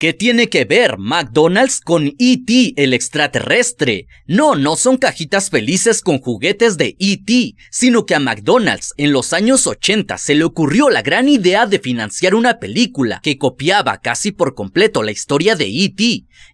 ¿Qué tiene que ver McDonald's con ET el extraterrestre? No, no son cajitas felices con juguetes de ET, sino que a McDonald's en los años 80 se le ocurrió la gran idea de financiar una película que copiaba casi por completo la historia de ET.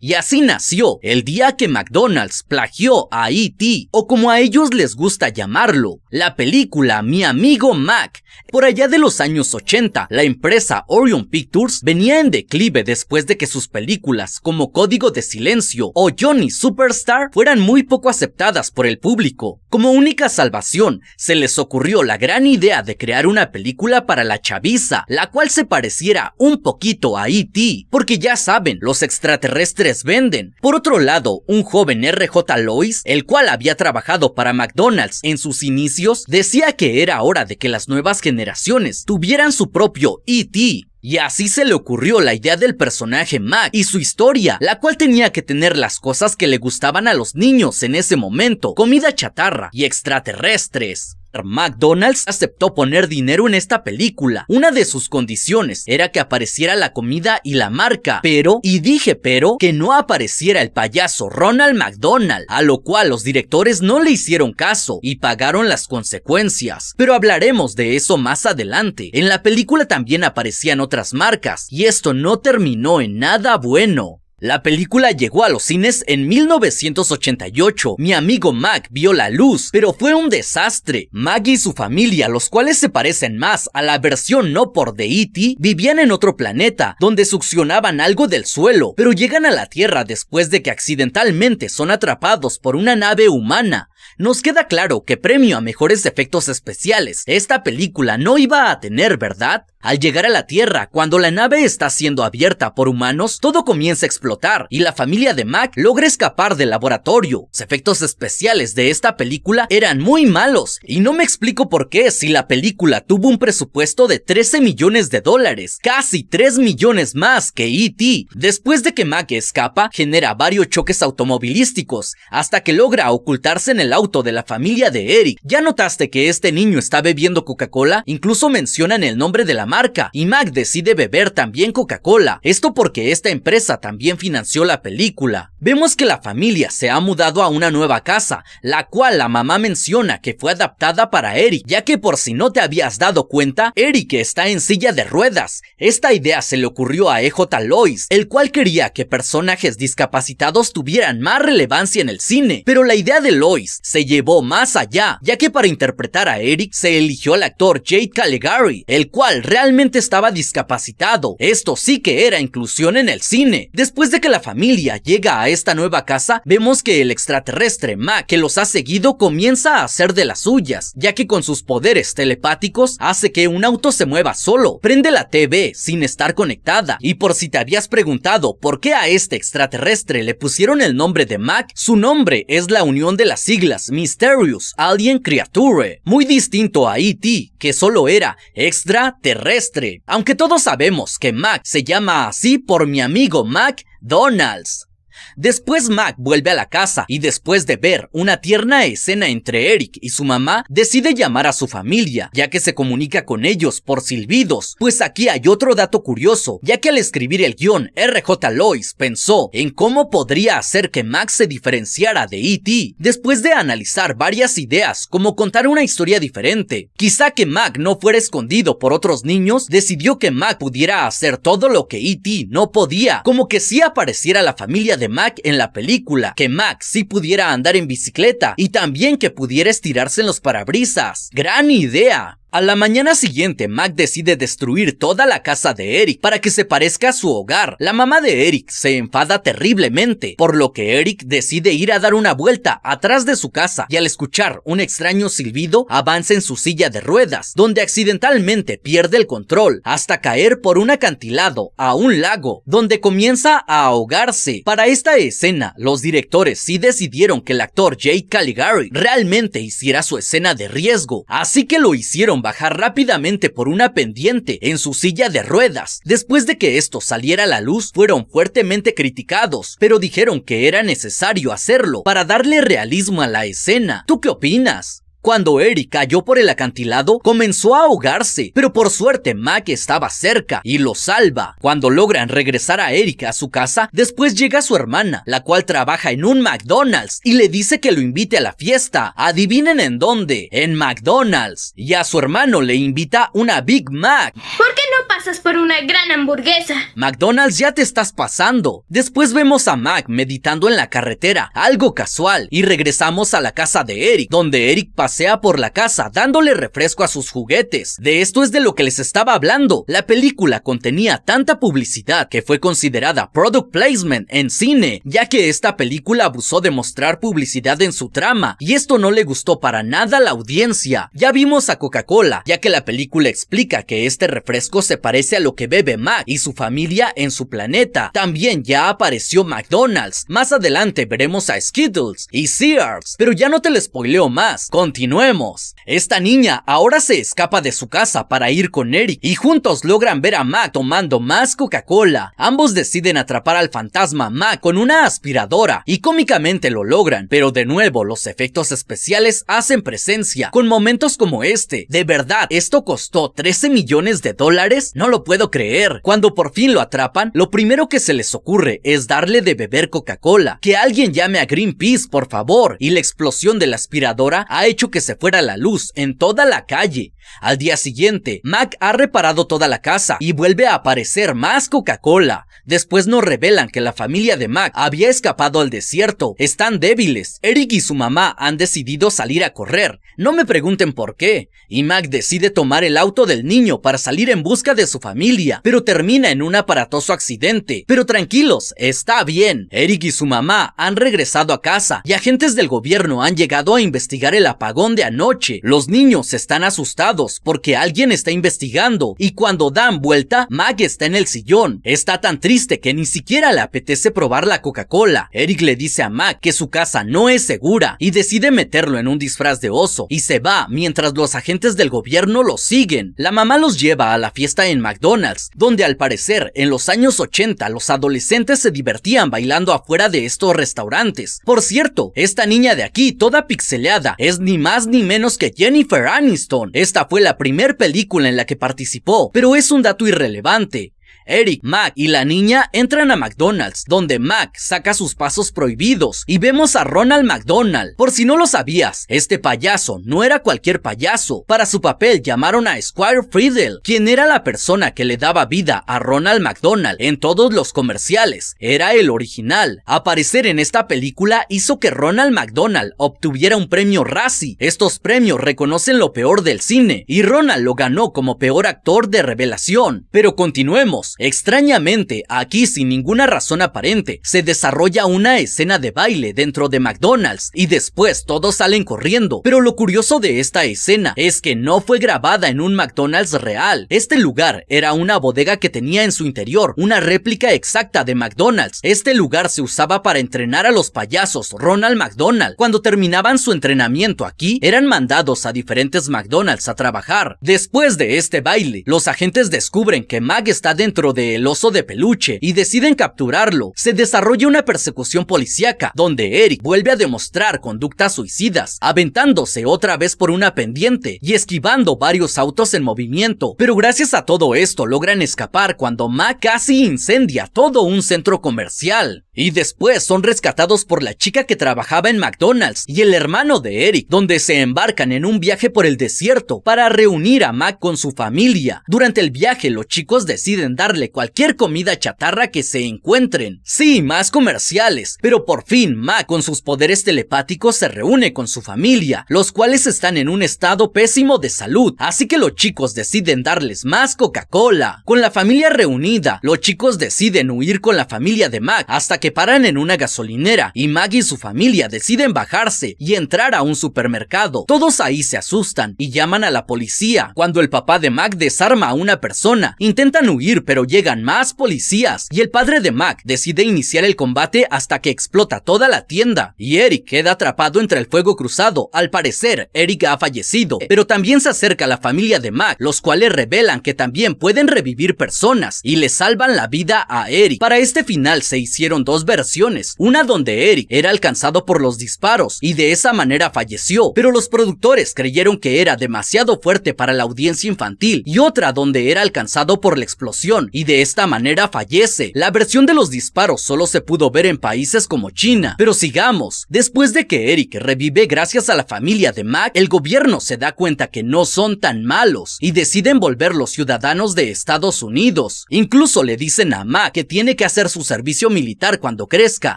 Y así nació el día que McDonald's plagió a ET, o como a ellos les gusta llamarlo, la película Mi amigo Mac. Por allá de los años 80, la empresa Orion Pictures venía en declive después de que sus películas como Código de Silencio o Johnny Superstar fueran muy poco aceptadas por el público. Como única salvación, se les ocurrió la gran idea de crear una película para la chaviza, la cual se pareciera un poquito a E.T., porque ya saben, los extraterrestres venden. Por otro lado, un joven RJ Lois, el cual había trabajado para McDonald's en sus inicios, decía que era hora de que las nuevas generaciones tuvieran su propio E.T., y así se le ocurrió la idea del personaje Mac y su historia, la cual tenía que tener las cosas que le gustaban a los niños en ese momento, comida chatarra y extraterrestres. McDonald's aceptó poner dinero en esta película. Una de sus condiciones era que apareciera la comida y la marca, pero, y dije pero, que no apareciera el payaso Ronald McDonald, a lo cual los directores no le hicieron caso y pagaron las consecuencias. Pero hablaremos de eso más adelante. En la película también aparecían otras marcas, y esto no terminó en nada bueno. La película llegó a los cines en 1988. Mi amigo Mac vio la luz, pero fue un desastre. Maggie y su familia, los cuales se parecen más a la versión no por de E.T., vivían en otro planeta, donde succionaban algo del suelo, pero llegan a la Tierra después de que accidentalmente son atrapados por una nave humana. Nos queda claro que premio a mejores efectos especiales, esta película no iba a tener, ¿verdad? Al llegar a la Tierra, cuando la nave está siendo abierta por humanos, todo comienza a explotar y la familia de Mac logra escapar del laboratorio. Los efectos especiales de esta película eran muy malos y no me explico por qué si la película tuvo un presupuesto de 13 millones de dólares, casi 3 millones más que E.T. Después de que Mac escapa, genera varios choques automovilísticos hasta que logra ocultarse en el auto de la familia de Eric. ¿Ya notaste que este niño está bebiendo Coca-Cola? Incluso mencionan el nombre de la marca y Mac decide beber también Coca-Cola. Esto porque esta empresa también financió la película. Vemos que la familia se ha mudado a una nueva casa, la cual la mamá menciona que fue adaptada para Eric, ya que por si no te habías dado cuenta, Eric está en silla de ruedas. Esta idea se le ocurrió a EJ Lois, el cual quería que personajes discapacitados tuvieran más relevancia en el cine, pero la idea de Lois se llevó más allá, ya que para interpretar a Eric se eligió al actor Jade Caligari, el cual realmente estaba discapacitado. Esto sí que era inclusión en el cine. Después de que la familia llega a esta nueva casa, vemos que el extraterrestre Mac que los ha seguido comienza a hacer de las suyas, ya que con sus poderes telepáticos hace que un auto se mueva solo, prende la TV sin estar conectada, y por si te habías preguntado por qué a este extraterrestre le pusieron el nombre de Mac, su nombre es la unión de las siglas Mysterious Alien Creature, muy distinto a E.T., que solo era extraterrestre. Aunque todos sabemos que Mac se llama así por mi amigo Mac Donalds, Después Mac vuelve a la casa y después de ver una tierna escena entre Eric y su mamá, decide llamar a su familia, ya que se comunica con ellos por silbidos, pues aquí hay otro dato curioso, ya que al escribir el guión, RJ Lois pensó en cómo podría hacer que Mac se diferenciara de E.T. Después de analizar varias ideas como contar una historia diferente, quizá que Mac no fuera escondido por otros niños, decidió que Mac pudiera hacer todo lo que E.T. no podía, como que si apareciera la familia de Mac en la película, que Mac sí pudiera andar en bicicleta y también que pudiera estirarse en los parabrisas. ¡Gran idea! A la mañana siguiente, Mac decide destruir toda la casa de Eric para que se parezca a su hogar. La mamá de Eric se enfada terriblemente, por lo que Eric decide ir a dar una vuelta atrás de su casa y al escuchar un extraño silbido avanza en su silla de ruedas, donde accidentalmente pierde el control hasta caer por un acantilado a un lago, donde comienza a ahogarse. Para esta escena, los directores sí decidieron que el actor Jake Caligari realmente hiciera su escena de riesgo, así que lo hicieron bajar rápidamente por una pendiente en su silla de ruedas. Después de que esto saliera a la luz, fueron fuertemente criticados, pero dijeron que era necesario hacerlo para darle realismo a la escena. ¿Tú qué opinas? Cuando Eric cayó por el acantilado, comenzó a ahogarse, pero por suerte Mac estaba cerca y lo salva. Cuando logran regresar a Eric a su casa, después llega su hermana, la cual trabaja en un McDonald's y le dice que lo invite a la fiesta. Adivinen en dónde, en McDonald's. Y a su hermano le invita una Big Mac. ¿Por qué no pasas por una gran hamburguesa? McDonald's ya te estás pasando. Después vemos a Mac meditando en la carretera, algo casual, y regresamos a la casa de Eric, donde Eric pasa sea por la casa dándole refresco a sus juguetes. De esto es de lo que les estaba hablando. La película contenía tanta publicidad que fue considerada product placement en cine, ya que esta película abusó de mostrar publicidad en su trama, y esto no le gustó para nada a la audiencia. Ya vimos a Coca-Cola, ya que la película explica que este refresco se parece a lo que bebe Mac y su familia en su planeta. También ya apareció McDonald's. Más adelante veremos a Skittles y Sears, pero ya no te lo spoileo más. Continuemos. Esta niña ahora se escapa de su casa para ir con Eric y juntos logran ver a Mac tomando más Coca-Cola. Ambos deciden atrapar al fantasma Mac con una aspiradora y cómicamente lo logran, pero de nuevo los efectos especiales hacen presencia con momentos como este. De verdad, esto costó 13 millones de dólares, no lo puedo creer. Cuando por fin lo atrapan, lo primero que se les ocurre es darle de beber Coca-Cola. Que alguien llame a Greenpeace, por favor, y la explosión de la aspiradora ha hecho que que se fuera la luz en toda la calle. Al día siguiente, Mac ha reparado toda la casa y vuelve a aparecer más Coca-Cola. Después nos revelan que la familia de Mac había escapado al desierto. Están débiles. Eric y su mamá han decidido salir a correr. No me pregunten por qué. Y Mac decide tomar el auto del niño para salir en busca de su familia, pero termina en un aparatoso accidente. Pero tranquilos, está bien. Eric y su mamá han regresado a casa y agentes del gobierno han llegado a investigar el apagón de anoche. Los niños están asustados porque alguien está investigando y cuando dan vuelta, Maggie está en el sillón. Está tan triste que ni siquiera le apetece probar la Coca-Cola. Eric le dice a Mac que su casa no es segura y decide meterlo en un disfraz de oso y se va mientras los agentes del gobierno lo siguen. La mamá los lleva a la fiesta en McDonald's, donde al parecer en los años 80 los adolescentes se divertían bailando afuera de estos restaurantes. Por cierto, esta niña de aquí, toda pixeleada, es ni más ni menos que Jennifer Aniston. Esta fue la primera película en la que participó, pero es un dato irrelevante. Eric, Mac y la niña entran a McDonald's, donde Mac saca sus pasos prohibidos y vemos a Ronald McDonald. Por si no lo sabías, este payaso no era cualquier payaso. Para su papel llamaron a Squire Friedel, quien era la persona que le daba vida a Ronald McDonald en todos los comerciales. Era el original. Aparecer en esta película hizo que Ronald McDonald obtuviera un premio Razzie. Estos premios reconocen lo peor del cine y Ronald lo ganó como peor actor de revelación. Pero continuemos. Extrañamente, aquí sin ninguna razón aparente, se desarrolla una escena de baile dentro de McDonald's y después todos salen corriendo, pero lo curioso de esta escena es que no fue grabada en un McDonald's real. Este lugar era una bodega que tenía en su interior una réplica exacta de McDonald's. Este lugar se usaba para entrenar a los payasos Ronald McDonald. Cuando terminaban su entrenamiento aquí, eran mandados a diferentes McDonald's a trabajar. Después de este baile, los agentes descubren que mag está dentro de del oso de peluche y deciden capturarlo. Se desarrolla una persecución policíaca donde Eric vuelve a demostrar conductas suicidas, aventándose otra vez por una pendiente y esquivando varios autos en movimiento. Pero gracias a todo esto logran escapar cuando Mac casi incendia todo un centro comercial. Y después son rescatados por la chica que trabajaba en McDonald's y el hermano de Eric, donde se embarcan en un viaje por el desierto para reunir a Mac con su familia. Durante el viaje los chicos deciden dar cualquier comida chatarra que se encuentren. Sí, más comerciales, pero por fin Mac con sus poderes telepáticos se reúne con su familia, los cuales están en un estado pésimo de salud, así que los chicos deciden darles más Coca-Cola. Con la familia reunida, los chicos deciden huir con la familia de Mac hasta que paran en una gasolinera y Mac y su familia deciden bajarse y entrar a un supermercado. Todos ahí se asustan y llaman a la policía. Cuando el papá de Mac desarma a una persona, intentan huir pero llegan más policías y el padre de Mac decide iniciar el combate hasta que explota toda la tienda y Eric queda atrapado entre el fuego cruzado. Al parecer, Eric ha fallecido, pero también se acerca la familia de Mac, los cuales revelan que también pueden revivir personas y le salvan la vida a Eric. Para este final se hicieron dos versiones, una donde Eric era alcanzado por los disparos y de esa manera falleció, pero los productores creyeron que era demasiado fuerte para la audiencia infantil y otra donde era alcanzado por la explosión y de esta manera fallece. La versión de los disparos solo se pudo ver en países como China. Pero sigamos, después de que Eric revive gracias a la familia de Mac, el gobierno se da cuenta que no son tan malos y deciden volver los ciudadanos de Estados Unidos. Incluso le dicen a Mac que tiene que hacer su servicio militar cuando crezca.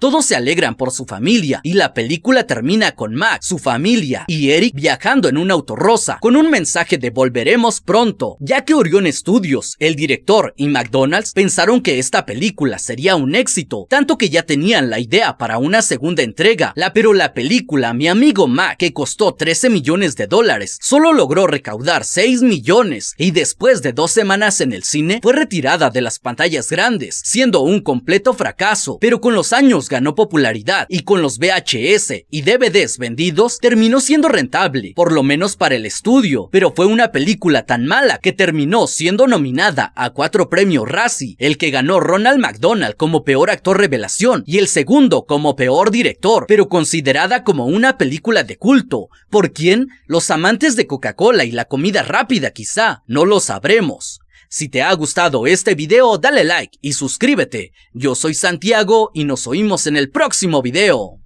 Todos se alegran por su familia y la película termina con Mac, su familia y Eric viajando en un auto rosa con un mensaje de volveremos pronto, ya que en Studios, el director y Mac McDonald's pensaron que esta película sería un éxito, tanto que ya tenían la idea para una segunda entrega, la, pero la película Mi amigo Mac, que costó 13 millones de dólares, solo logró recaudar 6 millones y después de dos semanas en el cine fue retirada de las pantallas grandes, siendo un completo fracaso, pero con los años ganó popularidad y con los VHS y DVDs vendidos terminó siendo rentable, por lo menos para el estudio, pero fue una película tan mala que terminó siendo nominada a cuatro premios premio el que ganó Ronald McDonald como peor actor revelación y el segundo como peor director, pero considerada como una película de culto. ¿Por quién? Los amantes de Coca-Cola y la comida rápida quizá, no lo sabremos. Si te ha gustado este video dale like y suscríbete. Yo soy Santiago y nos oímos en el próximo video.